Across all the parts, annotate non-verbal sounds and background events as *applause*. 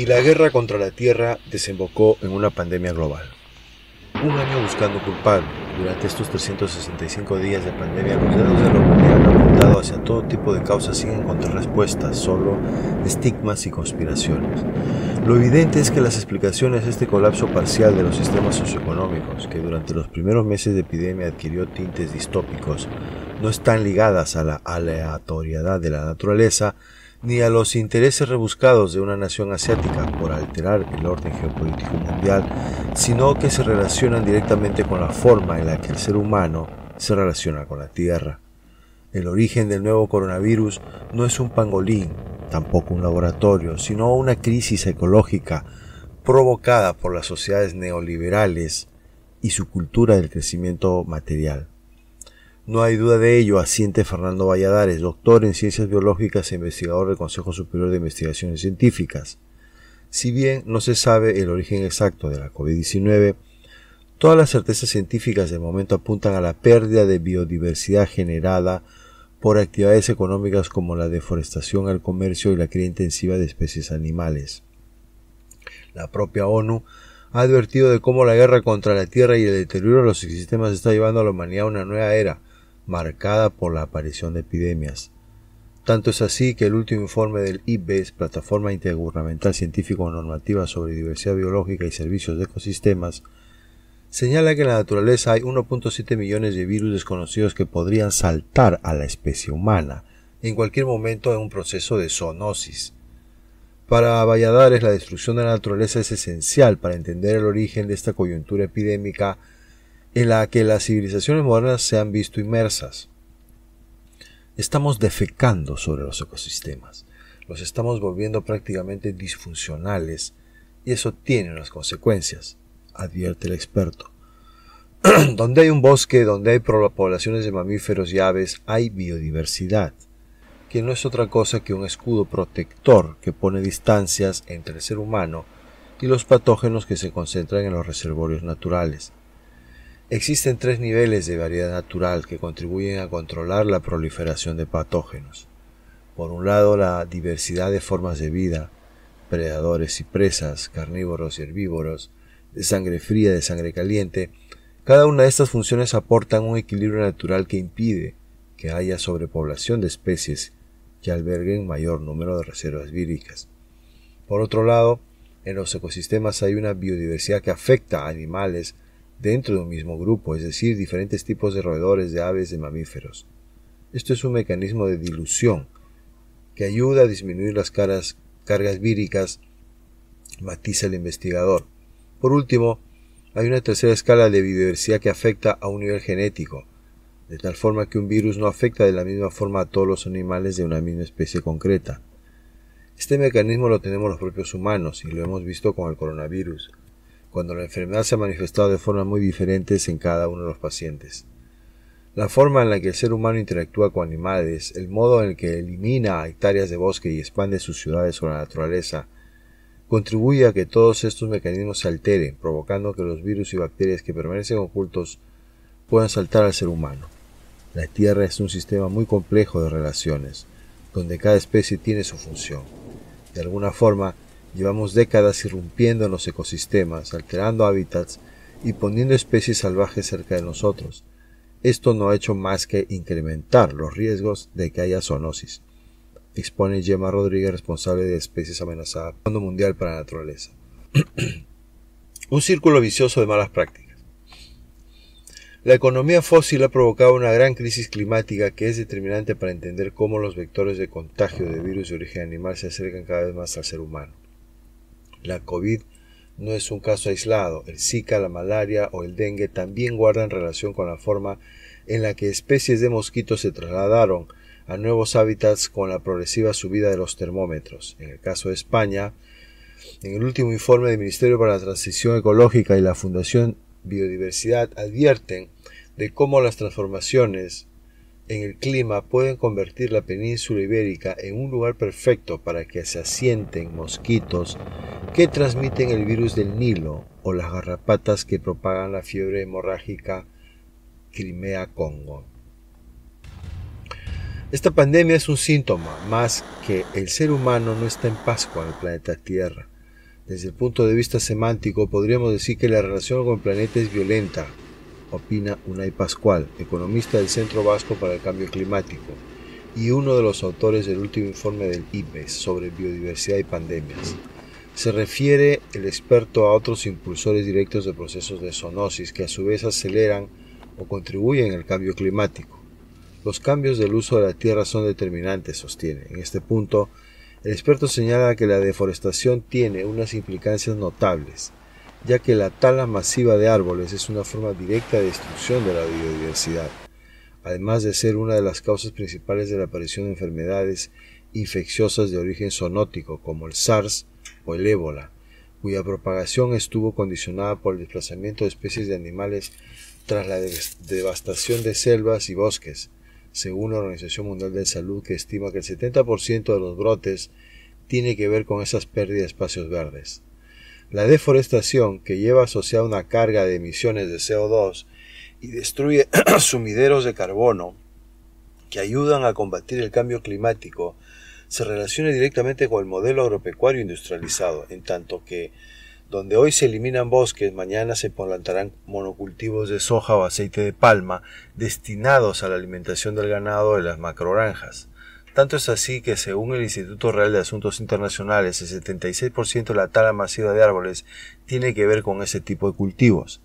y la guerra contra la Tierra desembocó en una pandemia global. Un año buscando culpable, durante estos 365 días de pandemia los dedos de la humanidad han apuntado hacia todo tipo de causas sin encontrar respuestas, solo estigmas y conspiraciones. Lo evidente es que las explicaciones de este colapso parcial de los sistemas socioeconómicos, que durante los primeros meses de epidemia adquirió tintes distópicos, no están ligadas a la aleatoriedad de la naturaleza, ni a los intereses rebuscados de una nación asiática por alterar el orden geopolítico mundial, sino que se relacionan directamente con la forma en la que el ser humano se relaciona con la Tierra. El origen del nuevo coronavirus no es un pangolín, tampoco un laboratorio, sino una crisis ecológica provocada por las sociedades neoliberales y su cultura del crecimiento material. No hay duda de ello, asiente Fernando Valladares, doctor en ciencias biológicas e investigador del Consejo Superior de Investigaciones Científicas. Si bien no se sabe el origen exacto de la COVID-19, todas las certezas científicas del momento apuntan a la pérdida de biodiversidad generada por actividades económicas como la deforestación, el comercio y la cría intensiva de especies animales. La propia ONU ha advertido de cómo la guerra contra la Tierra y el deterioro de los ecosistemas está llevando a la humanidad a una nueva era, marcada por la aparición de epidemias. Tanto es así que el último informe del IPBES, Plataforma Intergubernamental Científico-Normativa sobre Diversidad Biológica y Servicios de Ecosistemas, señala que en la naturaleza hay 1.7 millones de virus desconocidos que podrían saltar a la especie humana en cualquier momento en un proceso de zoonosis. Para Valladares, la destrucción de la naturaleza es esencial para entender el origen de esta coyuntura epidémica en la que las civilizaciones modernas se han visto inmersas. Estamos defecando sobre los ecosistemas, los estamos volviendo prácticamente disfuncionales y eso tiene unas consecuencias, advierte el experto. *clears throat* donde hay un bosque, donde hay poblaciones de mamíferos y aves, hay biodiversidad, que no es otra cosa que un escudo protector que pone distancias entre el ser humano y los patógenos que se concentran en los reservorios naturales. Existen tres niveles de variedad natural que contribuyen a controlar la proliferación de patógenos. Por un lado, la diversidad de formas de vida, predadores y presas, carnívoros y herbívoros, de sangre fría, de sangre caliente. Cada una de estas funciones aportan un equilibrio natural que impide que haya sobrepoblación de especies que alberguen mayor número de reservas víricas. Por otro lado, en los ecosistemas hay una biodiversidad que afecta a animales, dentro de un mismo grupo, es decir, diferentes tipos de roedores, de aves, de mamíferos. Esto es un mecanismo de dilución que ayuda a disminuir las cargas víricas, matiza el investigador. Por último, hay una tercera escala de biodiversidad que afecta a un nivel genético, de tal forma que un virus no afecta de la misma forma a todos los animales de una misma especie concreta. Este mecanismo lo tenemos los propios humanos y lo hemos visto con el coronavirus cuando la enfermedad se ha manifestado de formas muy diferentes en cada uno de los pacientes. La forma en la que el ser humano interactúa con animales, el modo en el que elimina hectáreas de bosque y expande sus ciudades sobre la naturaleza, contribuye a que todos estos mecanismos se alteren, provocando que los virus y bacterias que permanecen ocultos puedan saltar al ser humano. La Tierra es un sistema muy complejo de relaciones, donde cada especie tiene su función. De alguna forma, Llevamos décadas irrumpiendo en los ecosistemas, alterando hábitats y poniendo especies salvajes cerca de nosotros. Esto no ha hecho más que incrementar los riesgos de que haya zoonosis, expone Gemma Rodríguez, responsable de especies amenazadas Fondo Mundial para la Naturaleza. *clears throat* Un círculo vicioso de malas prácticas. La economía fósil ha provocado una gran crisis climática que es determinante para entender cómo los vectores de contagio de virus de origen animal se acercan cada vez más al ser humano. La COVID no es un caso aislado. El Zika, la malaria o el dengue también guardan relación con la forma en la que especies de mosquitos se trasladaron a nuevos hábitats con la progresiva subida de los termómetros. En el caso de España, en el último informe del Ministerio para la Transición Ecológica y la Fundación Biodiversidad advierten de cómo las transformaciones en el clima pueden convertir la península ibérica en un lugar perfecto para que se asienten mosquitos ¿Qué transmiten el virus del Nilo o las garrapatas que propagan la fiebre hemorrágica Crimea-Congo. Esta pandemia es un síntoma más que el ser humano no está en paz con el planeta Tierra. Desde el punto de vista semántico podríamos decir que la relación con el planeta es violenta, opina Unai Pascual, economista del Centro Vasco para el Cambio Climático y uno de los autores del último informe del IPES sobre biodiversidad y pandemias. Se refiere el experto a otros impulsores directos de procesos de zoonosis que a su vez aceleran o contribuyen al cambio climático. Los cambios del uso de la tierra son determinantes, sostiene. En este punto, el experto señala que la deforestación tiene unas implicancias notables, ya que la tala masiva de árboles es una forma directa de destrucción de la biodiversidad, además de ser una de las causas principales de la aparición de enfermedades infecciosas de origen zoonótico, como el SARS o el ébola, cuya propagación estuvo condicionada por el desplazamiento de especies de animales tras la devastación de selvas y bosques, según la Organización Mundial de Salud, que estima que el 70% de los brotes tiene que ver con esas pérdidas de espacios verdes. La deforestación, que lleva asociada una carga de emisiones de CO2 y destruye *clears throat* sumideros de carbono que ayudan a combatir el cambio climático, se relaciona directamente con el modelo agropecuario industrializado, en tanto que donde hoy se eliminan bosques, mañana se plantarán monocultivos de soja o aceite de palma destinados a la alimentación del ganado de las macrogranjas. Tanto es así que, según el Instituto Real de Asuntos Internacionales, el 76% de la tala masiva de árboles tiene que ver con ese tipo de cultivos.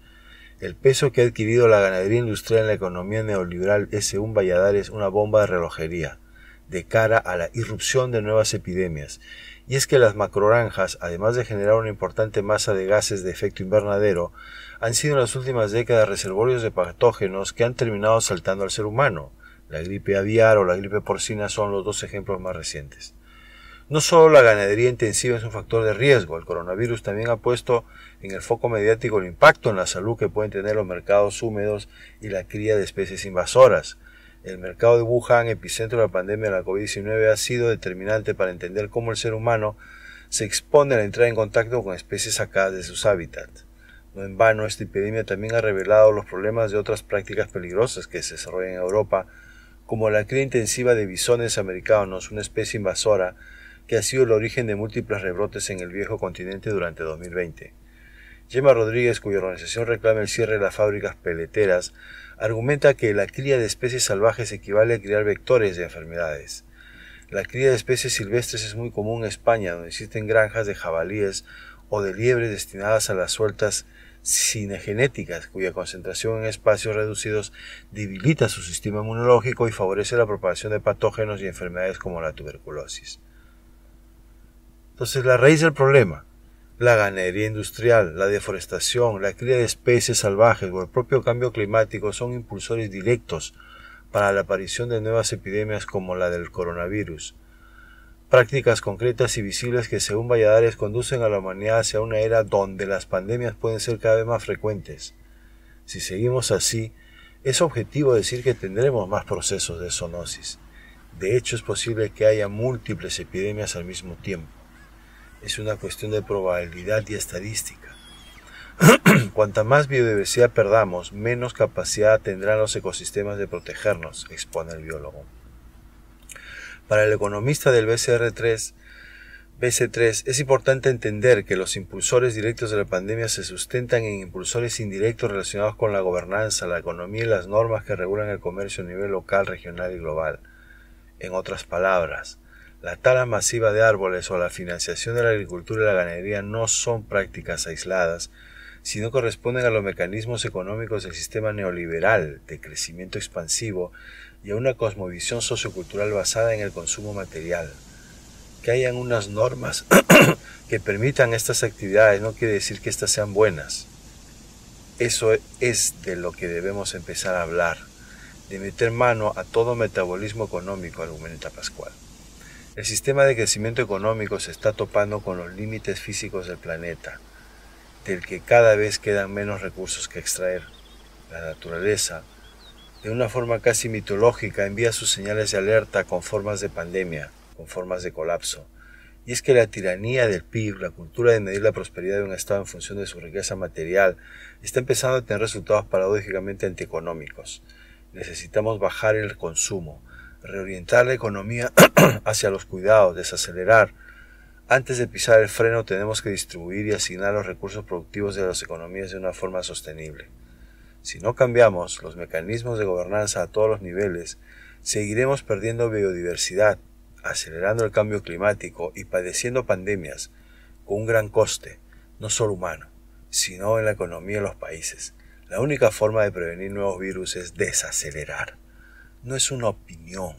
El peso que ha adquirido la ganadería industrial en la economía neoliberal es, según Valladares, una bomba de relojería de cara a la irrupción de nuevas epidemias. Y es que las macroranjas, además de generar una importante masa de gases de efecto invernadero, han sido en las últimas décadas reservorios de patógenos que han terminado saltando al ser humano. La gripe aviar o la gripe porcina son los dos ejemplos más recientes. No solo la ganadería intensiva es un factor de riesgo, el coronavirus también ha puesto en el foco mediático el impacto en la salud que pueden tener los mercados húmedos y la cría de especies invasoras. El mercado de Wuhan, epicentro de la pandemia de la COVID-19, ha sido determinante para entender cómo el ser humano se expone a entrar en contacto con especies sacadas de sus hábitats. No en vano, esta epidemia también ha revelado los problemas de otras prácticas peligrosas que se desarrollan en Europa, como la cría intensiva de bisones americanos, una especie invasora que ha sido el origen de múltiples rebrotes en el viejo continente durante 2020. Gemma Rodríguez, cuya organización reclama el cierre de las fábricas peleteras, argumenta que la cría de especies salvajes equivale a criar vectores de enfermedades. La cría de especies silvestres es muy común en España, donde existen granjas de jabalíes o de liebres destinadas a las sueltas cinegenéticas, cuya concentración en espacios reducidos debilita su sistema inmunológico y favorece la propagación de patógenos y enfermedades como la tuberculosis. Entonces, la raíz del problema, la ganadería industrial, la deforestación, la cría de especies salvajes o el propio cambio climático son impulsores directos para la aparición de nuevas epidemias como la del coronavirus. Prácticas concretas y visibles que según Valladares conducen a la humanidad hacia una era donde las pandemias pueden ser cada vez más frecuentes. Si seguimos así, es objetivo decir que tendremos más procesos de zoonosis. De hecho, es posible que haya múltiples epidemias al mismo tiempo es una cuestión de probabilidad y estadística. *clears throat* Cuanta más biodiversidad perdamos, menos capacidad tendrán los ecosistemas de protegernos, expone el biólogo. Para el economista del BCR3, BC3, es importante entender que los impulsores directos de la pandemia se sustentan en impulsores indirectos relacionados con la gobernanza, la economía y las normas que regulan el comercio a nivel local, regional y global. En otras palabras, la tala masiva de árboles o la financiación de la agricultura y la ganadería no son prácticas aisladas, sino corresponden a los mecanismos económicos del sistema neoliberal de crecimiento expansivo y a una cosmovisión sociocultural basada en el consumo material. Que hayan unas normas *clears throat* que permitan estas actividades no quiere decir que estas sean buenas. Eso es de lo que debemos empezar a hablar, de meter mano a todo metabolismo económico, argumenta Pascual. El sistema de crecimiento económico se está topando con los límites físicos del planeta, del que cada vez quedan menos recursos que extraer. La naturaleza, de una forma casi mitológica, envía sus señales de alerta con formas de pandemia, con formas de colapso. Y es que la tiranía del PIB, la cultura de medir la prosperidad de un Estado en función de su riqueza material, está empezando a tener resultados paradójicamente antieconómicos. Necesitamos bajar el consumo, reorientar la economía *clears throat* hacia los cuidados, desacelerar. Antes de pisar el freno tenemos que distribuir y asignar los recursos productivos de las economías de una forma sostenible. Si no cambiamos los mecanismos de gobernanza a todos los niveles, seguiremos perdiendo biodiversidad, acelerando el cambio climático y padeciendo pandemias, con un gran coste, no solo humano, sino en la economía de los países. La única forma de prevenir nuevos virus es desacelerar no es una opinión,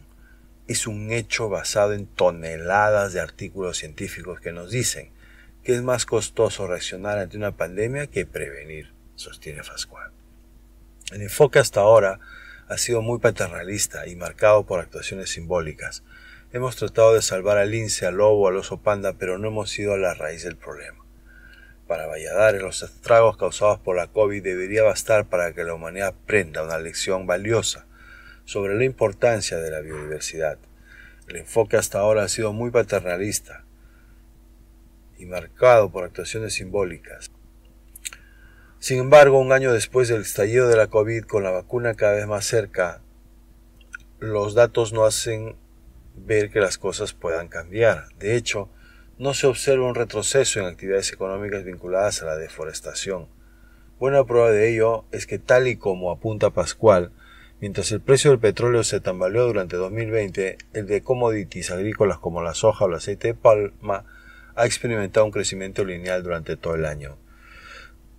es un hecho basado en toneladas de artículos científicos que nos dicen que es más costoso reaccionar ante una pandemia que prevenir, sostiene Pascual. El enfoque hasta ahora ha sido muy paternalista y marcado por actuaciones simbólicas. Hemos tratado de salvar al lince, al lobo, al oso panda, pero no hemos ido a la raíz del problema. Para Valladares, los estragos causados por la COVID debería bastar para que la humanidad aprenda una lección valiosa sobre la importancia de la biodiversidad. El enfoque hasta ahora ha sido muy paternalista y marcado por actuaciones simbólicas. Sin embargo, un año después del estallido de la COVID, con la vacuna cada vez más cerca, los datos no hacen ver que las cosas puedan cambiar. De hecho, no se observa un retroceso en actividades económicas vinculadas a la deforestación. Buena prueba de ello es que tal y como apunta Pascual, Mientras el precio del petróleo se tambaleó durante 2020, el de commodities agrícolas como la soja o el aceite de palma ha experimentado un crecimiento lineal durante todo el año.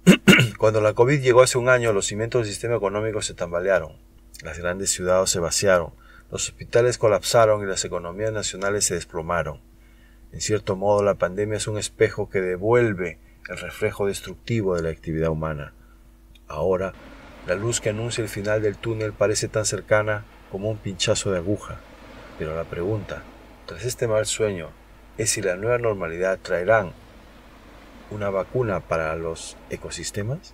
*clears throat* Cuando la COVID llegó hace un año, los cimientos del sistema económico se tambalearon, las grandes ciudades se vaciaron, los hospitales colapsaron y las economías nacionales se desplomaron. En cierto modo, la pandemia es un espejo que devuelve el reflejo destructivo de la actividad humana. Ahora, la luz que anuncia el final del túnel parece tan cercana como un pinchazo de aguja. Pero la pregunta, tras este mal sueño, es si la nueva normalidad traerán una vacuna para los ecosistemas.